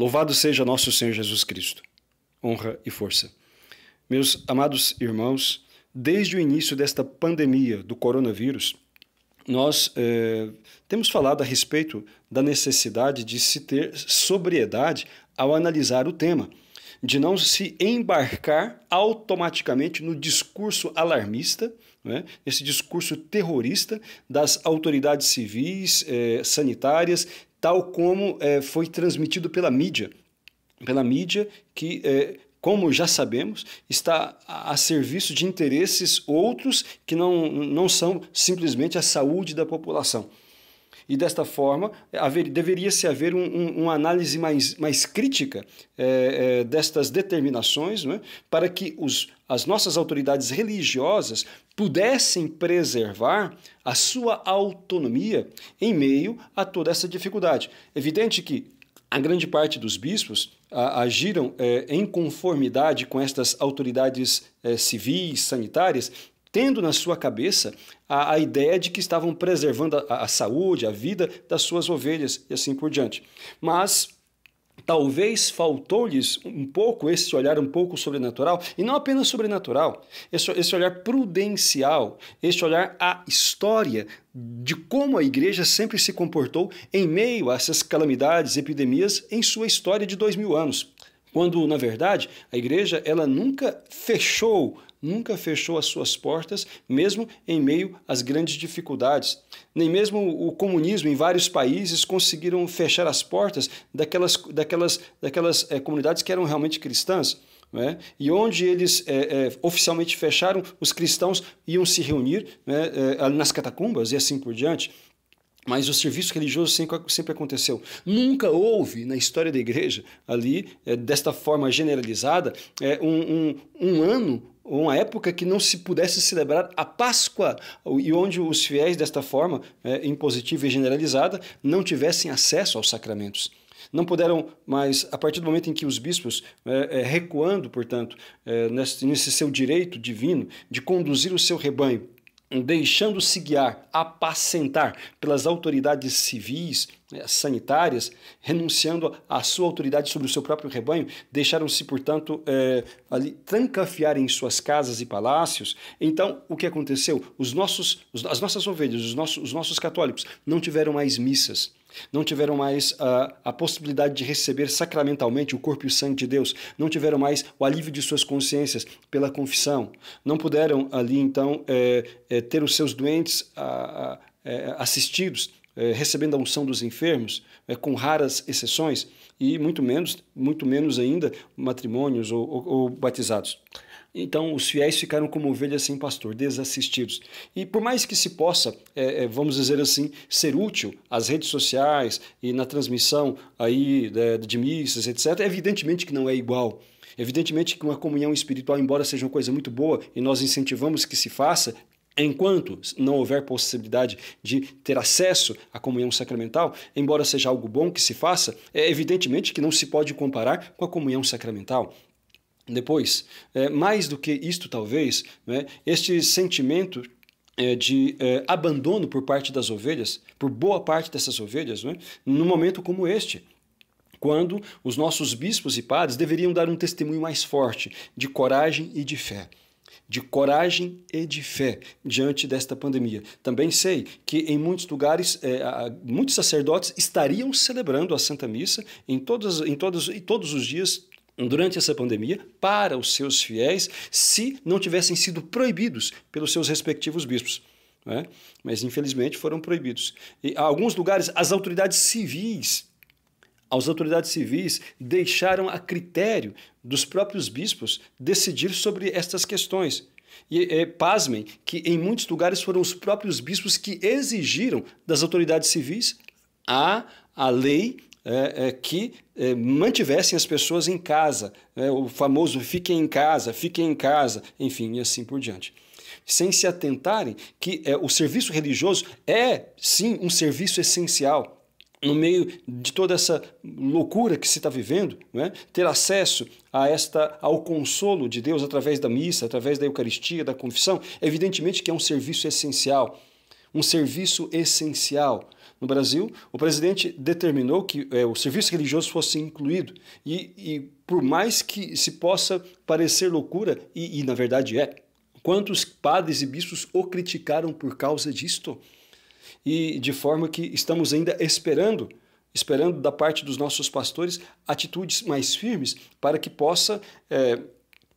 Louvado seja nosso Senhor Jesus Cristo. Honra e força. Meus amados irmãos, desde o início desta pandemia do coronavírus, nós eh, temos falado a respeito da necessidade de se ter sobriedade ao analisar o tema, de não se embarcar automaticamente no discurso alarmista, né? esse discurso terrorista das autoridades civis, eh, sanitárias, tal como é, foi transmitido pela mídia, pela mídia que, é, como já sabemos, está a, a serviço de interesses outros que não, não são simplesmente a saúde da população. E desta forma, haver, deveria-se haver um, um, uma análise mais, mais crítica é, é, destas determinações, né, para que os, as nossas autoridades religiosas pudessem preservar a sua autonomia em meio a toda essa dificuldade. Evidente que a grande parte dos bispos a, agiram é, em conformidade com estas autoridades é, civis, sanitárias, tendo na sua cabeça a, a ideia de que estavam preservando a, a saúde, a vida das suas ovelhas e assim por diante. Mas Talvez faltou-lhes um pouco esse olhar um pouco sobrenatural, e não apenas sobrenatural, esse, esse olhar prudencial, esse olhar à história de como a igreja sempre se comportou em meio a essas calamidades, epidemias, em sua história de dois mil anos. Quando, na verdade, a igreja ela nunca fechou nunca fechou as suas portas, mesmo em meio às grandes dificuldades. Nem mesmo o comunismo em vários países conseguiram fechar as portas daquelas, daquelas, daquelas é, comunidades que eram realmente cristãs. Né? E onde eles é, é, oficialmente fecharam, os cristãos iam se reunir né, nas catacumbas e assim por diante. Mas o serviço religioso sempre, aconteceu. Nunca houve na história da igreja, ali, é, desta forma generalizada, é, um, um, um ano uma época que não se pudesse celebrar a Páscoa e onde os fiéis, desta forma é, impositiva e generalizada, não tivessem acesso aos sacramentos. Não puderam, mas a partir do momento em que os bispos, é, é, recuando, portanto, nesse, nesse seu direito divino de conduzir o seu rebanho deixando-se guiar, apacentar pelas autoridades civis, né, sanitárias, renunciando à sua autoridade sobre o seu próprio rebanho, deixaram-se, portanto, é, ali trancafiar em suas casas e palácios. Então, o que aconteceu? Os nossos, as nossas ovelhas, os nossos, os nossos católicos não tiveram mais missas não tiveram mais a, ah, a possibilidade de receber sacramentalmente o corpo e o sangue de Deus, não tiveram mais o alívio de suas consciências pela confissão, não puderam ali então é, é, ter os seus doentes a, ah, a, ah, eh, assistidos, é, recebendo a unção dos enfermos, com raras exceções, e muito menos, muito menos ainda matrimônios ou, ou, ou batizados. Então os fiéis ficaram como ovelhas sem pastor, desassistidos. E por mais que se possa, é, é, vamos dizer assim, ser útil às redes sociais e na transmissão aí de, né, de missas, etc., evidentemente que não é igual. Evidentemente que uma comunhão espiritual, embora seja uma coisa muito boa e nós incentivamos que se faça, Enquanto não houver possibilidade de ter acesso à comunhão sacramental, embora seja algo bom que se faça, é evidentemente que não se pode comparar com a comunhão sacramental. Depois, é, mais do que isto, talvez, né, este sentimento é, de é, abandono por parte das ovelhas, por boa parte dessas ovelhas, né, num momento como este, quando os nossos bispos e padres deveriam dar um testemunho mais forte de coragem e de fé de coragem e de fé diante desta pandemia. Também sei que em muitos lugares, é, muitos sacerdotes estariam celebrando a Santa Missa em todos, em todos, em todos os dias, durante essa pandemia para os seus fiéis se não tivessem sido proibidos pelos seus respectivos bispos. Né? Mas infelizmente foram proibidos. E alguns lugares, as autoridades civis, as autoridades civis deixaram a critério dos próprios bispos decidir sobre estas questões. E é, pasmem que em muitos lugares foram os próprios bispos que exigiram das autoridades civis a, a lei é, é, que é, mantivessem as pessoas em casa, né? o famoso fiquem em casa, fiquem em casa, enfim, e assim por diante. Sem se atentarem que é, o serviço religioso é, sim, um serviço essencial no meio de toda essa loucura que se está vivendo, né? ter acesso a esta, ao consolo de Deus através da missa, através da Eucaristia, da confissão, evidentemente que é um serviço essencial. Um serviço essencial no Brasil, o presidente determinou que é, o serviço religioso fosse incluído. E, e, por mais que se possa parecer loucura, e, e na verdade é, quantos padres e bispos o criticaram por causa disto? E de forma que estamos ainda esperando esperando da parte dos nossos pastores atitudes mais firmes para que possa é,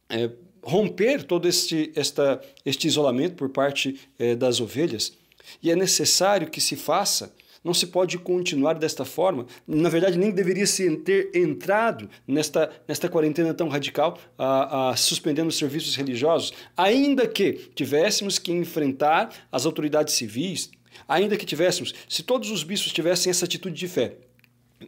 é, romper todo este, esta, este isolamento por parte é, das ovelhas. E é necessário que se faça não se pode continuar desta forma. Na verdade, nem deveria se ter entrado nesta, nesta quarentena tão radical, a, a, suspendendo os serviços religiosos, ainda que tivéssemos que enfrentar as autoridades civis, ainda que tivéssemos, se todos os bispos tivessem essa atitude de fé,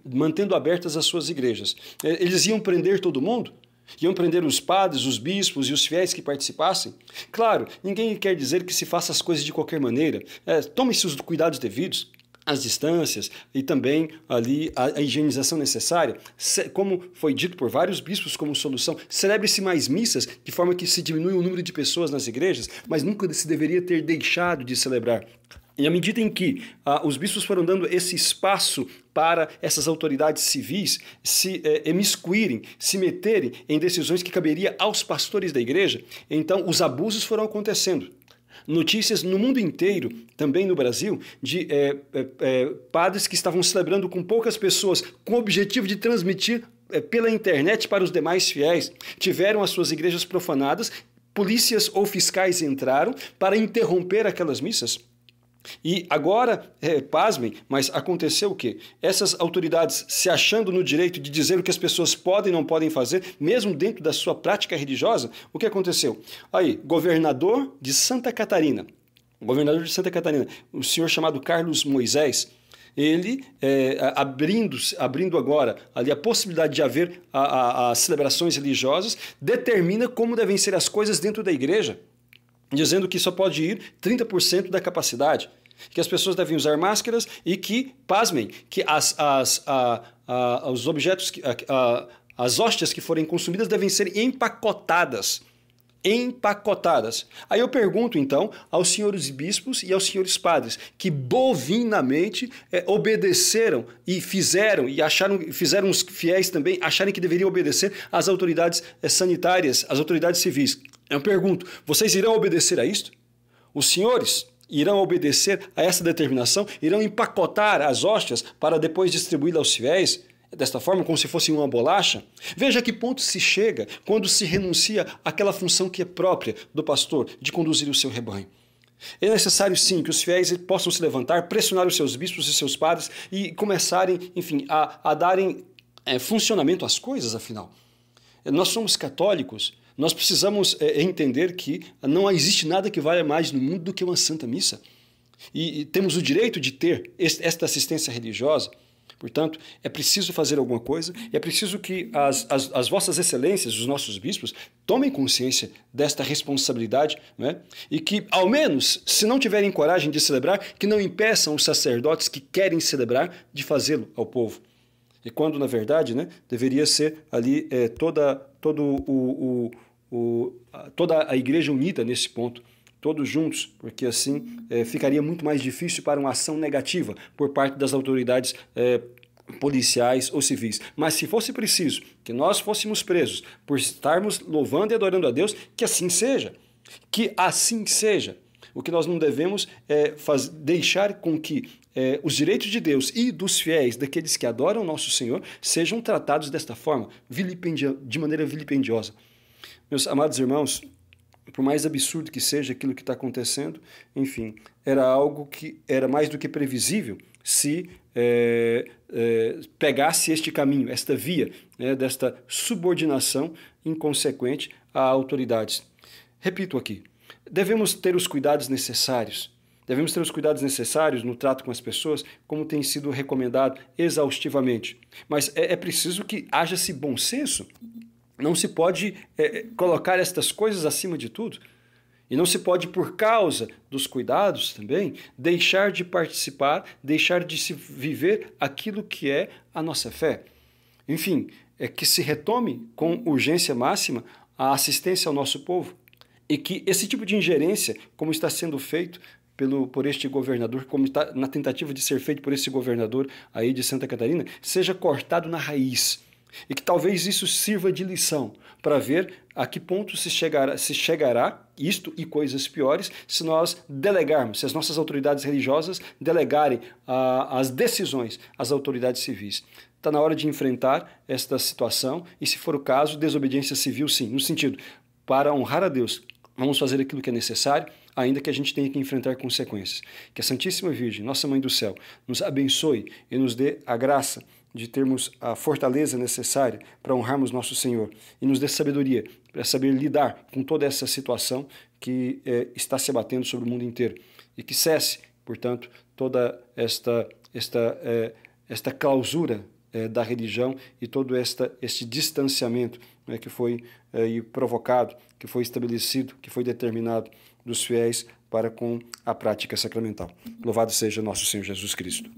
mantendo abertas as suas igrejas, eh, eles iam prender todo mundo? Iam prender os padres, os bispos e os fiéis que participassem? Claro, ninguém quer dizer que se faça as coisas de qualquer maneira. É, eh, Tomem-se os cuidados devidos as distâncias e também ali a, a, higienização necessária, como foi dito por vários bispos como solução, celebre-se mais missas de forma que se diminui o número de pessoas nas igrejas, mas nunca se deveria ter deixado de celebrar. E à medida em que ah, os bispos foram dando esse espaço para essas autoridades civis se eh, emiscuírem, se meterem em decisões que caberia aos pastores da igreja, então os abusos foram acontecendo. Notícias no mundo inteiro, também no Brasil, de é, é, padres que estavam celebrando com poucas pessoas, com o objetivo de transmitir pela internet para os demais fiéis. Tiveram as suas igrejas profanadas polícias ou fiscais entraram para interromper aquelas missas. E agora, é, pasmem, mas aconteceu o quê? Essas autoridades se achando no direito de dizer o que as pessoas podem e não podem fazer, mesmo dentro da sua prática religiosa, o que aconteceu? Aí, governador de Santa Catarina, governador de Santa Catarina, um senhor chamado Carlos Moisés, ele é, abrindo, abrindo agora ali a possibilidade de haver as a celebrações religiosas, determina como devem ser as coisas dentro da igreja dizendo que só pode ir 30% da capacidade, que as pessoas devem usar máscaras e que, pasmem, que as, as, a, a, os objetos, a, as hóstias que forem consumidas devem ser empacotadas. Empacotadas. Aí eu pergunto então aos senhores bispos e aos senhores padres que bovinamente é, obedeceram e fizeram e acharam fizeram os fiéis também acharem que deveriam obedecer às autoridades eh, sanitárias, às autoridades civis. Eu pergunto: vocês irão obedecer a isto? Os senhores irão obedecer a essa determinação? Irão empacotar as hóstias para depois distribuí-las aos fiéis? É desta forma, como se fosse uma bolacha? Veja a que ponto se chega quando se renuncia àquela função que é própria do pastor de conduzir o seu rebanho. É necessário sim que os fiéis possam se levantar, pressionar os seus bispos e seus padres e começarem, enfim, a, a darem é, funcionamento às coisas, afinal. Nós somos católicos, nós precisamos é, é, entender que não existe nada que valha mais no mundo do que uma santa missa. E, e temos o direito de ter esta assistência religiosa. Portanto, é preciso fazer alguma coisa e é preciso que as, as, as, vossas excelências, os nossos bispos, tomem consciência desta responsabilidade né? e que, ao menos, se não tiverem coragem de celebrar, que não impeçam os sacerdotes que querem celebrar de fazê-lo ao povo e quando na verdade né, deveria ser ali é, toda, todo o, o, o, toda a igreja unida nesse ponto, todos juntos, porque assim é, ficaria muito mais difícil para uma ação negativa por parte das autoridades é, policiais ou civis. Mas se fosse preciso que nós fôssemos presos por estarmos louvando e adorando a Deus, que assim seja. Que assim seja. O que nós não devemos é faz, deixar com que eh, os direitos de Deus e dos fiéis, daqueles que adoram nosso Senhor, sejam tratados desta forma, de maneira vilipendiosa. Meus amados irmãos, por mais absurdo que seja aquilo que está acontecendo, enfim, era algo que era mais do que previsível se é, é, pegasse este caminho, esta via né, desta subordinação inconsequente a autoridades. Repito aqui, devemos ter os cuidados necessários Devemos ter os cuidados necessários no trato com as pessoas, como tem sido recomendado exaustivamente. Mas é, é preciso que haja-se bom senso. Não se pode é, é, colocar estas coisas acima de tudo. E não se pode, por causa dos cuidados também, deixar de participar, deixar de se viver aquilo que é a nossa fé. Enfim, é que se retome com urgência máxima a assistência ao nosso povo e que esse tipo de ingerência, como está sendo feito, pelo, por este governador, como está na tentativa de ser feito por esse governador aí de Santa Catarina, seja cortado na raiz. E que talvez isso sirva de lição para ver a que ponto se chegará, se chegará isto e coisas piores se nós delegarmos, se as nossas autoridades religiosas delegarem a, ah, as decisões às autoridades civis. Está na hora de enfrentar esta situação e, se for o caso, desobediência civil, sim, no sentido, para honrar a Deus, vamos fazer aquilo que é necessário ainda que a gente tenha que enfrentar consequências. Que a Santíssima Virgem, Nossa Mãe do Céu, nos abençoe e nos dê a graça de termos a fortaleza necessária para honrarmos nosso Senhor e nos dê sabedoria para saber lidar com toda essa situação que eh, está se abatendo sobre o mundo inteiro e que cesse, portanto, toda esta esta eh, esta clausura eh, da religião e todo esta, este distanciamento né, que foi eh, provocado, que foi estabelecido, que foi determinado dos fiéis para com a prática sacramental. Louvado seja nosso Senhor Jesus Cristo.